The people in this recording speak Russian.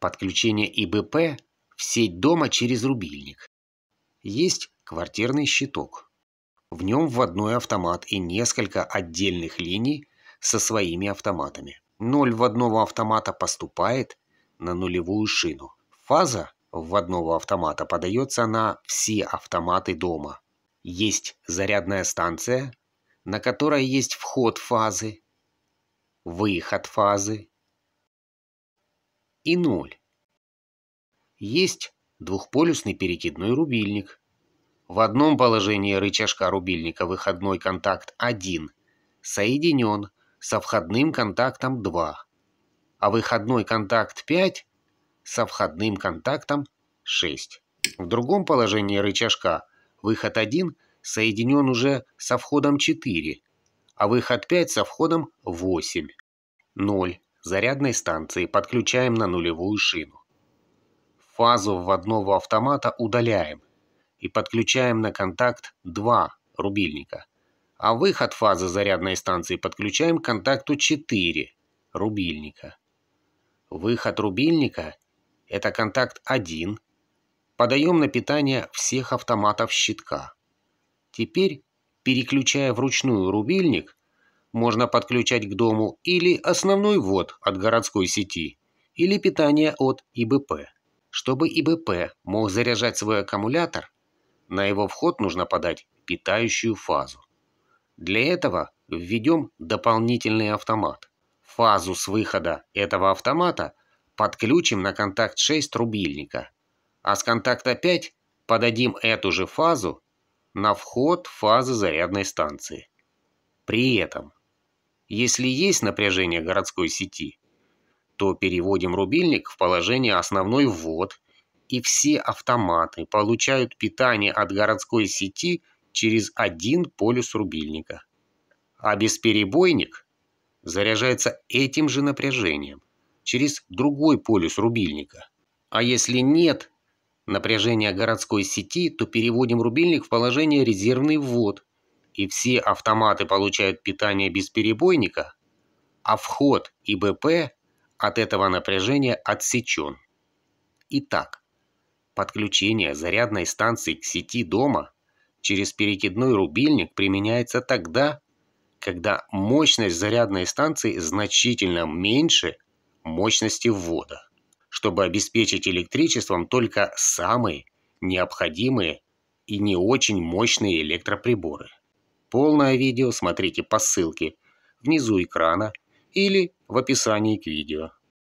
подключение ИБП в сеть дома через рубильник. Есть квартирный щиток. В нем вводной автомат и несколько отдельных линий со своими автоматами. Ноль вводного автомата поступает на нулевую шину. Фаза вводного автомата подается на все автоматы дома. Есть зарядная станция, на которой есть вход фазы, выход фазы, и 0. Есть двухполюсный перекидной рубильник. В одном положении рычажка рубильника выходной контакт 1 соединен со входным контактом 2, а выходной контакт 5 со входным контактом 6. В другом положении рычажка выход 1 соединен уже со входом 4, а выход 5 со входом 8. 0 зарядной станции подключаем на нулевую шину. Фазу вводного автомата удаляем и подключаем на контакт два рубильника, а выход фазы зарядной станции подключаем к контакту 4 рубильника. Выход рубильника – это контакт 1, подаем на питание всех автоматов щитка. Теперь, переключая вручную рубильник, можно подключать к дому или основной ввод от городской сети, или питание от ИБП. Чтобы ИБП мог заряжать свой аккумулятор, на его вход нужно подать питающую фазу. Для этого введем дополнительный автомат. Фазу с выхода этого автомата подключим на контакт 6 рубильника, а с контакта 5 подадим эту же фазу на вход фазы зарядной станции. При этом если есть напряжение городской сети, то переводим рубильник в положение основной ввод, и все автоматы получают питание от городской сети через один полюс рубильника. А бесперебойник заряжается этим же напряжением через другой полюс рубильника. А если нет напряжения городской сети, то переводим рубильник в положение резервный ввод и все автоматы получают питание без перебойника, а вход и БП от этого напряжения отсечен. Итак, подключение зарядной станции к сети дома через перекидной рубильник применяется тогда, когда мощность зарядной станции значительно меньше мощности ввода, чтобы обеспечить электричеством только самые необходимые и не очень мощные электроприборы. Полное видео смотрите по ссылке внизу экрана или в описании к видео.